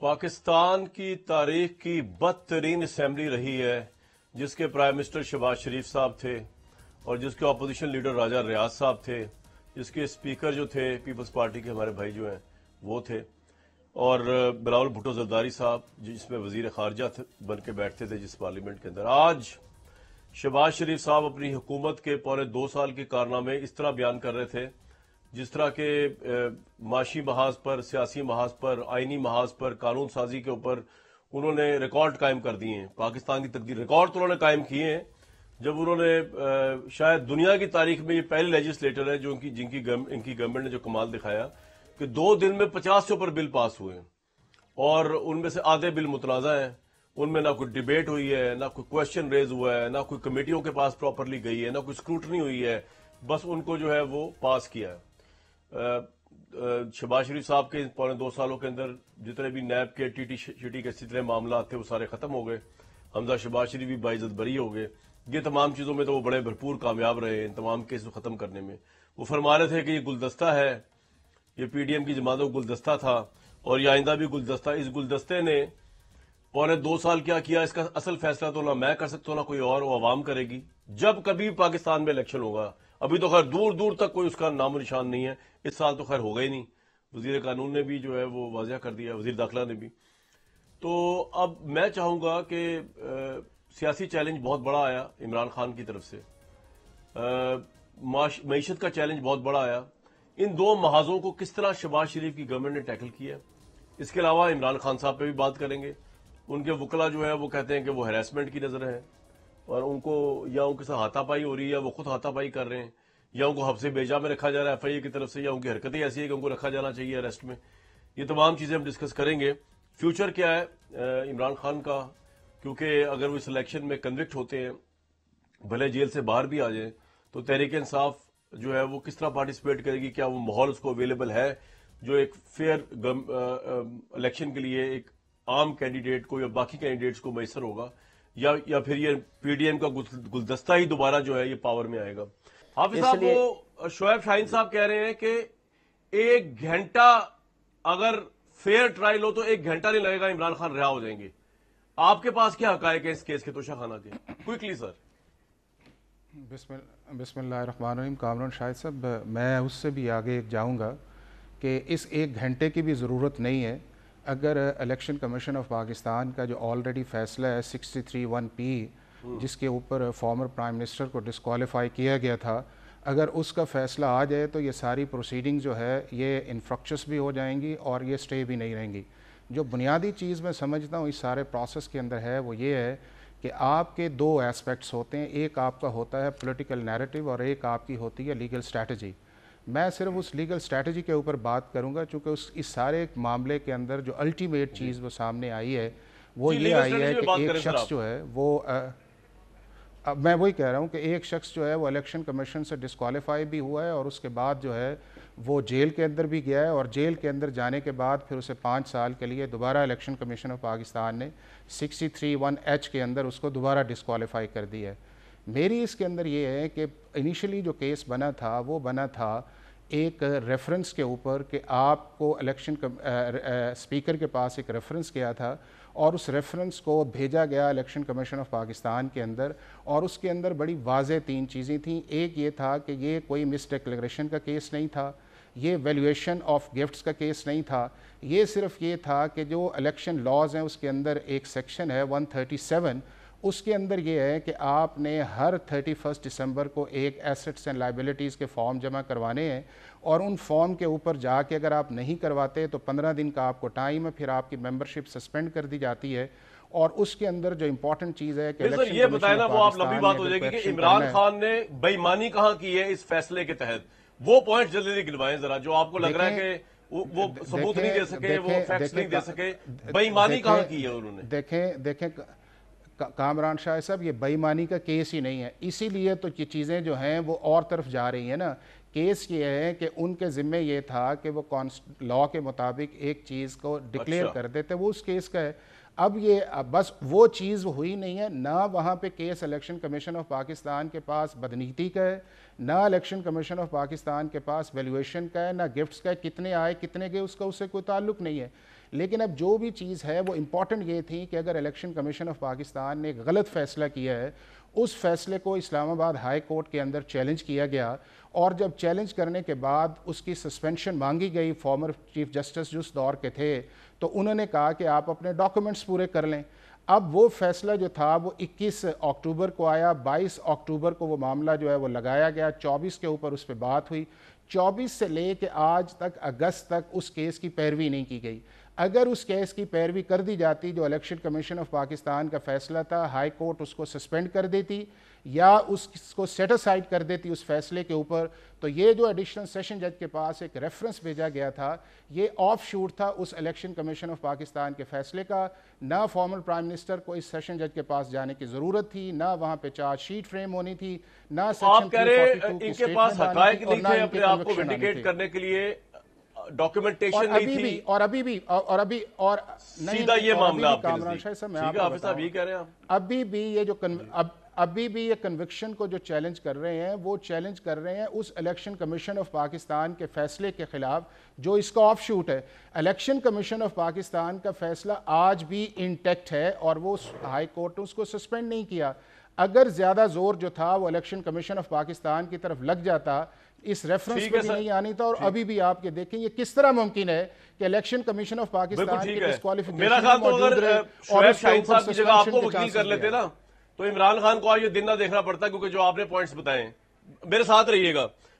पाकिस्तान की तारीख की बदतरीन असम्बली रही है जिसके प्राइम मिनिस्टर शहबाज शरीफ साहब थे और जिसके अपोजिशन लीडर राजा रियाज साहब थे जिसके स्पीकर जो थे पीपल्स पार्टी के हमारे भाई जो हैं वो थे और बिलावल भुट्टो जरदारी साहब जिसमें वजीर खारजा बन के बैठते थे जिस पार्लियामेंट के अंदर आज शहबाज शरीफ साहब अपनी हुकूमत के पौने दो साल के कारनामे इस तरह बयान कर रहे थे जिस तरह के माशी महाज पर सियासी महाज पर आइनी महाज पर कानून साजी के ऊपर उन्होंने रिकॉर्ड कायम कर दिए हैं पाकिस्तान की तकदीर रिकॉर्ड तो उन्होंने कायम किए हैं जब उन्होंने शायद दुनिया की तारीख में ये पहले लेजिस्लेटर है जो उनकी जिनकी इनकी गवर्नमेंट ने जो कमाल दिखाया कि दो दिन में पचास से ऊपर बिल पास हुए और उनमें से आधे बिल मुतनाज़ा हैं उनमें ना कोई डिबेट हुई है ना कोई क्वेश्चन रेज हुआ है ना कोई कमेटियों के पास प्रॉपरली गई है ना कोई स्क्रूटनी हुई है बस उनको जो है वो पास किया है शबाज शरीफ साहब के पौने दो सालों के अंदर जितने भी नैब के टी टी टी के जितने मामला थे वो सारे खत्म हो गए हमजा शबाज शरीफ भी बाइजत बरी हो गए ये तमाम चीज़ों में तो वो बड़े भरपूर कामयाब रहे इन तमाम केस को ख़त्म करने में वो फरमा रहे थे कि ये गुलदस्ता है ये पीडीएम की जमात का गुलदस्ता था और ये आइंदा भी गुलदस्ता इस गुलदस्ते ने पौने दो साल क्या किया इसका असल फैसला तो ना मैं कर सकता ना कोई और वो आवाम करेगी जब कभी पाकिस्तान में इलेक्शन होगा अभी तो खैर दूर दूर तक कोई उसका नामो निशान नहीं है इस साल तो खैर हो ही नहीं वजीर कानून ने भी जो है वो वाजिया कर दिया वजीर दाखिला ने भी तो अब मैं चाहूंगा कि सियासी चैलेंज बहुत बड़ा आया इमरान खान की तरफ से मीशत का चैलेंज बहुत बड़ा आया इन दो महाजों को किस तरह शबाज शरीफ की गवर्नमेंट ने टैकल किया इसके अलावा इमरान खान साहब पर भी बात करेंगे उनके वकला जो है वो कहते हैं कि वो हेरासमेंट की नजर है और उनको या उनके साथ हाथापाई हो रही है या वो खुद हाथापाई कर रहे हैं या उनको हफ्से बेजा में रखा जा रहा है एफ की तरफ से या उनकी हरकतें ऐसी है कि उनको रखा जाना चाहिए अरेस्ट में ये तमाम चीज़ें हम डिस्कस करेंगे फ्यूचर क्या है इमरान खान का क्योंकि अगर वो सिलेक्शन में कन्विक्ट होते हैं भले जेल से बाहर भी आ जाए तो तहरीक इंसाफ जो है वो किस तरह पार्टिसिपेट करेगी क्या वो माहौल उसको अवेलेबल है जो एक फेयर इलेक्शन के लिए एक आम कैंडिडेट को या बाकी कैंडिडेट्स को मैसर होगा या या फिर ये पीडीएम का गुलदस्ता ही दोबारा जो है ये पावर में आएगा हाफिज साहब वो शोएब शाहीन साहब कह रहे हैं कि एक घंटा अगर फेयर ट्रायल हो तो एक घंटा नहीं लगेगा इमरान खान रिहा हो जाएंगे आपके पास क्या हकायक है इस केस के तोशा खाना के क्विकली सर बिस्मिल कामरान शाहिद साहब मैं उससे भी आगे जाऊंगा कि इस एक घंटे की भी ज़रूरत नहीं है अगर इलेक्शन कमीशन ऑफ पाकिस्तान का जो ऑलरेडी फैसला है सिक्सटी थ्री वन पी जिसके ऊपर फॉर्मर प्राइम मिनिस्टर को डिसकॉलीफाई किया गया था अगर उसका फैसला आ जाए तो ये सारी प्रोसीडिंग जो है ये इनफ्रक्शस भी हो जाएंगी और ये स्टे भी नहीं रहेंगी जो बुनियादी चीज़ मैं समझता हूँ इस सारे प्रोसेस के अंदर है वो ये है कि आपके दो एस्पेक्ट्स होते हैं एक आपका होता है पॉलिटिकल नैरेटिव और एक आपकी होती है लीगल स्ट्रेटजी मैं सिर्फ उस लीगल स्ट्रैटेजी के ऊपर बात करूंगा क्योंकि उस इस सारे मामले के अंदर जो अल्टीमेट चीज़ वो सामने आई है वो ये आई है कि एक शख्स जो है वो आ, अब मैं वही कह रहा हूँ कि एक शख्स जो है वो इलेक्शन कमीशन से डिस्कवालीफाई भी हुआ है और उसके बाद जो है वो जेल के अंदर भी गया है और जेल के अंदर जाने के बाद फिर उसे पाँच साल के लिए दोबारा इलेक्शन कमीशन ऑफ पाकिस्तान ने सिक्सटी थ्री वन एच के अंदर उसको दोबारा डिस्कवालीफाई कर दिया है मेरी इसके अंदर ये है कि इनिशियली जो केस बना था वो बना था एक रेफरेंस के ऊपर कि आपको इलेक्शन स्पीकर के पास एक रेफरेंस किया था और उस रेफरेंस को भेजा गया इलेक्शन कमीशन ऑफ पाकिस्तान के अंदर और उसके अंदर बड़ी वाज तीन चीज़ें थीं एक ये था कि ये कोई मिस डिक्लेशन का केस नहीं था ये वैल्यूएशन ऑफ गिफ्ट्स का केस नहीं था ये सिर्फ ये था कि जो इलेक्शन लॉज हैं उसके अंदर एक सेक्शन है 137 उसके अंदर ये है कि आपने हर 31 दिसंबर को एक एसेट्स एंड लाइबिलिटीज़ के फॉर्म जमा करवाने हैं और उन फॉर्म के ऊपर जाके अगर आप नहीं करवाते तो 15 दिन का आपको टाइम है फिर आपकी मेंबरशिप सस्पेंड कर दी जाती है और उसके अंदर जो इम्पोर्टेंट चीज़ है कि ये बताए ना वो आप लंबी बात हो जाएगी कि इमरान खान ने बेईमानी कहाँ की है इस फैसले के तहत वो पॉइंट जल्दी गिनवाएं जरा जो आपको लग रहा है कि वो, सबूत नहीं दे सके वो फैक्ट्स नहीं दे सके बेईमानी कहाँ की है उन्होंने देखें देखें कामरान शाह साहब ये बेईमानी का केस ही नहीं है इसीलिए तो ये चीज़ें जो हैं वो और तरफ जा रही हैं ना केस ये है कि उनके ज़िम्मे ये था कि वो लॉ के मुताबिक एक चीज़ को डिक्लेयर अच्छा। कर देते वो उस केस का है अब ये अब बस वो चीज़ हुई नहीं है ना वहाँ पे case election commission of Pakistan के पास बदनीति का है ना इलेक्शन कमीशन ऑफ पाकिस्तान के पास वैल्यूएशन का है ना गिफ्ट्स का है कितने आए कितने गए उसका उससे कोई ताल्लुक नहीं है लेकिन अब जो भी चीज़ है वो इम्पॉर्टेंट ये थी कि अगर इलेक्शन कमीशन ऑफ पाकिस्तान ने गलत फ़ैसला किया है उस फैसले को इस्लामाबाद हाई कोर्ट के अंदर चैलेंज किया गया और जब चैलेंज करने के बाद उसकी सस्पेंशन मांगी गई फॉर्मर चीफ जस्टिस जिस दौर के थे तो उन्होंने कहा कि आप अपने डॉक्यूमेंट्स पूरे कर लें अब वो फैसला जो था वो 21 अक्टूबर को आया 22 अक्टूबर को वो मामला जो है वो लगाया गया 24 के ऊपर उस पर बात हुई 24 से ले आज तक अगस्त तक उस केस की पैरवी नहीं की गई अगर उस केस की पैरवी कर दी जाती जो इलेक्शन कमीशन ऑफ पाकिस्तान का फैसला था हाई कोर्ट उसको सस्पेंड कर देती या उसको सेटिसाइड कर देती उस फैसले के ऊपर तो ये जो एडिशनल सेशन जज के पास एक रेफरेंस भेजा गया था ये ऑफ शूट था उस इलेक्शन कमीशन ऑफ पाकिस्तान के फैसले का ना फॉर्मल प्राइम मिनिस्टर को इस सेशन जज के पास जाने की ज़रूरत थी ना वहां पे चार्ज शीट फ्रेम होनी थी ना सेक्शन इनके पास हकायक नहीं थे अपने आप को विंडिकेट करने के लिए डॉक्यूमेंटेशन नहीं थी भी, और अभी भी और और अभी और सीधा ये मामला कामरान शाह साहब मैं साहब ये कह रहे हैं अभी भी ये जो अभी भी ये कन्विक्शन को जो चैलेंज कर रहे हैं वो चैलेंज कर रहे हैं उस इलेक्शन कमीशन ऑफ पाकिस्तान के फैसले के खिलाफ जो इसका ऑफ शूट है इलेक्शन कमीशन ऑफ पाकिस्तान का फैसला आज भी इंटेक्ट है और वो हाई कोर्ट ने उसको सस्पेंड नहीं किया अगर ज़्यादा जोर जो था वो इलेक्शन कमीशन ऑफ पाकिस्तान की तरफ लग जाता इस रेफरेंस पे नहीं आनी था और अभी भी ये देखें ये किस तरह मुमकिन है कि इलेक्शन कमीशन ऑफ पाकिस्तान की जगह आपको वकील कर लेते ना तो इमरान खान को आज ये दिन ना देखना पड़ता क्योंकि जो आपने पॉइंट्स बताए मेरे साथ रहिएगा